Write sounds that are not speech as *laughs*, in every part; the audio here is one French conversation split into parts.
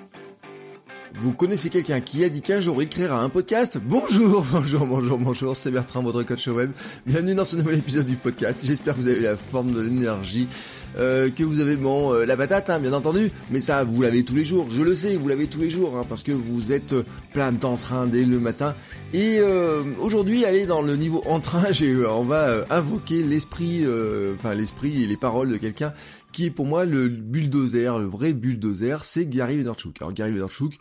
Thank you. Vous connaissez quelqu'un qui a dit qu'un jour il créera un podcast Bonjour, *laughs* bonjour, bonjour, bonjour, c'est Bertrand, votre coach web. Bienvenue dans ce nouvel épisode du podcast. J'espère que vous avez la forme de l'énergie, euh, que vous avez bon euh, la patate, hein, bien entendu. Mais ça, vous l'avez tous les jours. Je le sais, vous l'avez tous les jours, hein, parce que vous êtes euh, plein d'entrain dès le matin. Et euh, aujourd'hui, allez dans le niveau entrain. *laughs* on va invoquer l'esprit, enfin l'esprit et les paroles de quelqu'un qui est pour moi le bulldozer, le vrai bulldozer, c'est Gary Vaynerchuk. Alors Gary Vaynerchuk,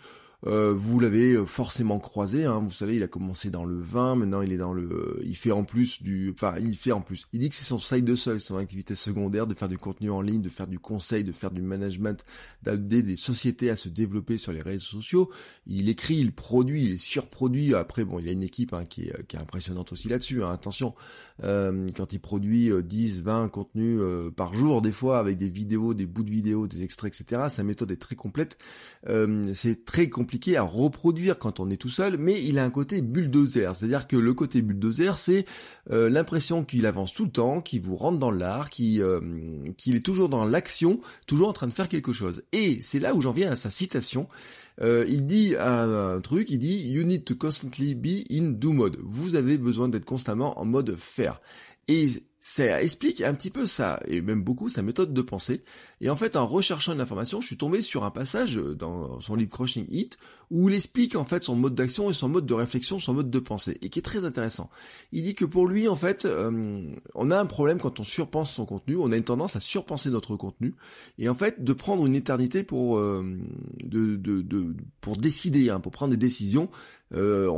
euh, vous l'avez euh, forcément croisé, hein. vous savez, il a commencé dans le vin, maintenant il est dans le, euh, il fait en plus du, enfin il fait en plus. Il dit que c'est son side hustle, son activité secondaire, de faire du contenu en ligne, de faire du conseil, de faire du management, d'aider des sociétés à se développer sur les réseaux sociaux. Il écrit, il produit, il est surproduit. Après bon, il a une équipe hein, qui, est, impressionnante aussi là-dessus. Hein. Attention, quand il produit 10, 20 contenus par jour des fois avec des vidéos, des bouts de vidéos, des extraits, etc. Sa méthode est très complète. c'est très compliqué compliqué à reproduire quand on est tout seul, mais il a un côté bulldozer, c'est-à-dire que le côté bulldozer, c'est euh, l'impression qu'il avance tout le temps, qu'il vous rentre dans l'art, euh, qu'il est toujours dans l'action, toujours en train de faire quelque chose. Et c'est là où j'en viens à sa citation. Euh, il dit un, un, truc, il dit You need to constantly be in do mode. Vous avez besoin d'être constamment en mode faire. Et ça explique un petit peu ça, et même beaucoup sa méthode de pensée. Et en fait, en recherchant de l'information, je suis tombé sur un passage dans son livre Crushing It, où il explique en fait son mode d'action et son mode de réflexion, son mode de pensée, et qui est très intéressant. Il dit que pour lui, en fait, euh, on a un problème quand on surpense son contenu, on a une tendance à surpenser notre contenu, et en fait, de prendre une éternité pour, euh, de, de, pour décider, hein, pour prendre des décisions, euh,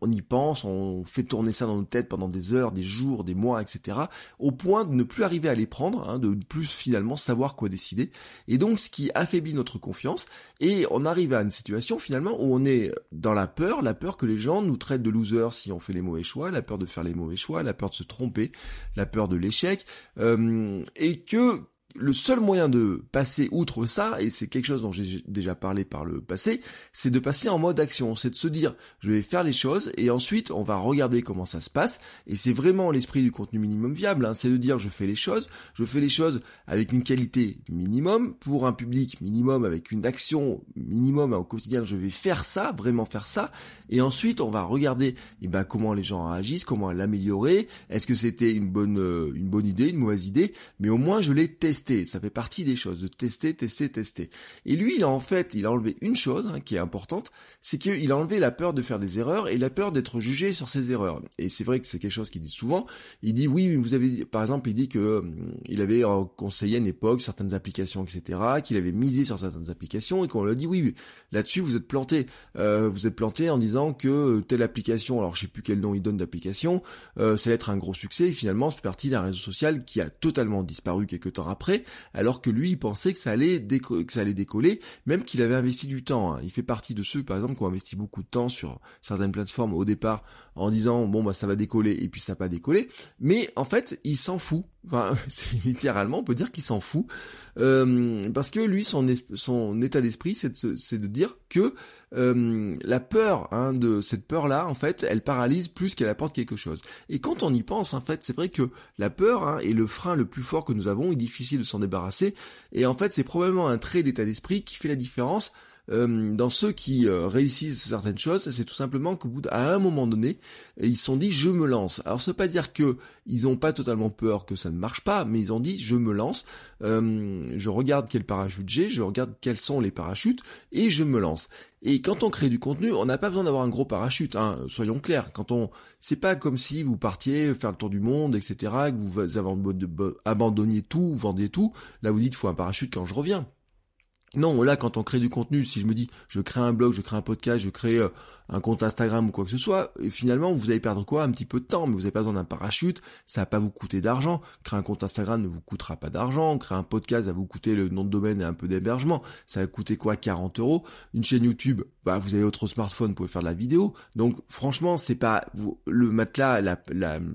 on, y pense, on fait tourner ça dans nos têtes pendant des heures, des jours, des mois, etc. Au point de ne plus arriver à les prendre, hein, de plus finalement savoir quoi décider. Et donc ce qui affaiblit notre confiance, et on arrive à une situation finalement où on est dans la peur, la peur que les gens nous traitent de losers si on fait les mauvais choix, la peur de faire les mauvais choix, la peur de se tromper, la peur de l'échec, euh, et que le seul moyen de passer outre ça, et c'est quelque chose dont j'ai déjà parlé par le passé, c'est de passer en mode action, c'est de se dire je vais faire les choses et ensuite on va regarder comment ça se passe, et c'est vraiment l'esprit du contenu minimum viable, hein. c'est de dire je fais les choses, je fais les choses avec une qualité minimum, pour un public minimum, avec une action minimum au quotidien, je vais faire ça, vraiment faire ça, et ensuite on va regarder eh ben, comment les gens réagissent, comment l'améliorer, est-ce que c'était une bonne, euh, une bonne idée, une mauvaise idée, mais au moins je l'ai testé ça fait partie des choses, de tester, tester, tester. Et lui, il a en fait, il a enlevé une chose hein, qui est importante, c'est qu'il a enlevé la peur de faire des erreurs et la peur d'être jugé sur ses erreurs. Et c'est vrai que c'est quelque chose qu'il dit souvent. Il dit oui, vous avez, par exemple, il dit que euh, il avait conseillé à une époque certaines applications, etc., qu'il avait misé sur certaines applications et qu'on lui a dit oui, là-dessus vous êtes planté, euh, vous êtes planté en disant que euh, telle application, alors je sais plus quel nom il donne d'application, euh, ça allait être un gros succès. Et finalement, c'est parti d'un réseau social qui a totalement disparu quelques temps après alors que lui, il pensait que ça allait, que ça allait décoller, même qu'il avait investi du temps. Hein. Il fait partie de ceux, par exemple, qui ont investi beaucoup de temps sur certaines plateformes au départ, en disant, bon, bah, ça va décoller, et puis ça n'a pas décollé. Mais en fait, il s'en fout Enfin, *laughs* littéralement, on peut dire qu'il s'en fout, euh, parce que lui, son, état d'esprit, c'est de, dire que euh, la peur, hein, de cette peur-là, en fait, elle paralyse plus qu'elle apporte quelque chose. Et quand on y pense, en fait, c'est vrai que la peur hein, est le frein le plus fort que nous avons, il est difficile de s'en débarrasser, et en fait, c'est probablement un trait d'état d'esprit qui fait la différence euh, dans ceux qui euh, réussissent certaines choses, c'est tout simplement qu'au bout d'un moment donné, ils se sont dit je me lance. Alors ça veut pas dire que ils n'ont pas totalement peur que ça ne marche pas, mais ils ont dit je me lance, euh, je regarde quel parachute j'ai, je regarde quels sont les parachutes et je me lance. Et quand on crée du contenu, on n'a pas besoin d'avoir un gros parachute, hein, soyons clairs. Quand on, c'est pas comme si vous partiez faire le tour du monde, etc., que vous abandonniez tout, vendez tout. Là, vous dites, faut un parachute quand je reviens. Non, là, quand on crée du contenu, si je me dis, je crée un blog, je crée un podcast, je crée euh, un compte Instagram ou quoi que ce soit, finalement, vous allez perdre quoi Un petit peu de temps, mais vous n'avez pas besoin d'un parachute, ça va pas vous coûter d'argent. Créer un compte Instagram ne vous coûtera pas d'argent, créer un podcast va vous coûter le nom de domaine et un peu d'hébergement, ça va coûter quoi 40 euros. Une chaîne YouTube, bah, vous avez votre smartphone, vous pouvez faire de la vidéo. Donc, franchement, c'est pas vous, le matelas, la,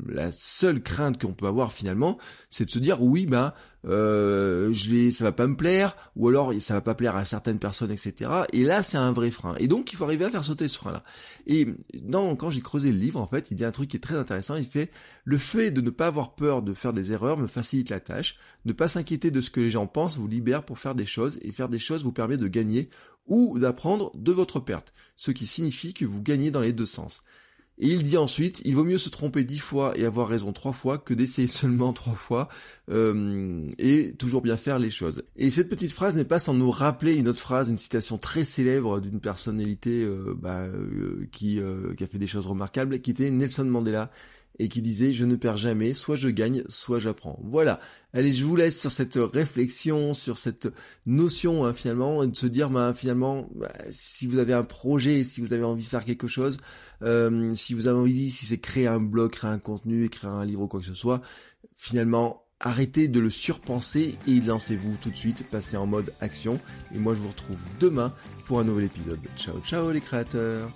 la seule crainte qu'on peut avoir finalement, c'est de se dire, oui, bah, euh, ça va pas me plaire, ou alors ça va pas plaire à certaines personnes, etc. Et là, c'est un vrai frein. Et donc, il faut arriver à faire sauter ce frein-là. Et dans, quand j'ai creusé le livre, en fait, il dit un truc qui est très intéressant. Il fait le fait de ne pas avoir peur de faire des erreurs me facilite la tâche. Ne pas s'inquiéter de ce que les gens pensent vous libère pour faire des choses et faire des choses vous permet de gagner ou d'apprendre de votre perte, ce qui signifie que vous gagnez dans les deux sens. Et il dit ensuite, il vaut mieux se tromper dix fois et avoir raison trois fois que d'essayer *laughs* seulement trois fois euh, et toujours bien faire les choses. Et cette petite phrase n'est pas sans nous rappeler une autre phrase, une citation très célèbre d'une personnalité euh, bah, euh, qui, qui a fait des choses remarquables, qui était Nelson Mandela, et qui disait je ne perds jamais, soit je gagne, soit j'apprends. Voilà. Allez, je vous laisse sur cette réflexion, sur cette notion hein, finalement de se dire ben, finalement bah, si vous avez un projet, si vous avez envie de faire quelque chose, euh, si vous avez envie, si c'est créer un blog, créer un contenu, écrire un livre ou quoi que ce soit, finalement arrêtez de le surpenser et lancez-vous tout de suite, passez en mode action. Et moi je vous retrouve demain pour un nouvel épisode. Ciao ciao les créateurs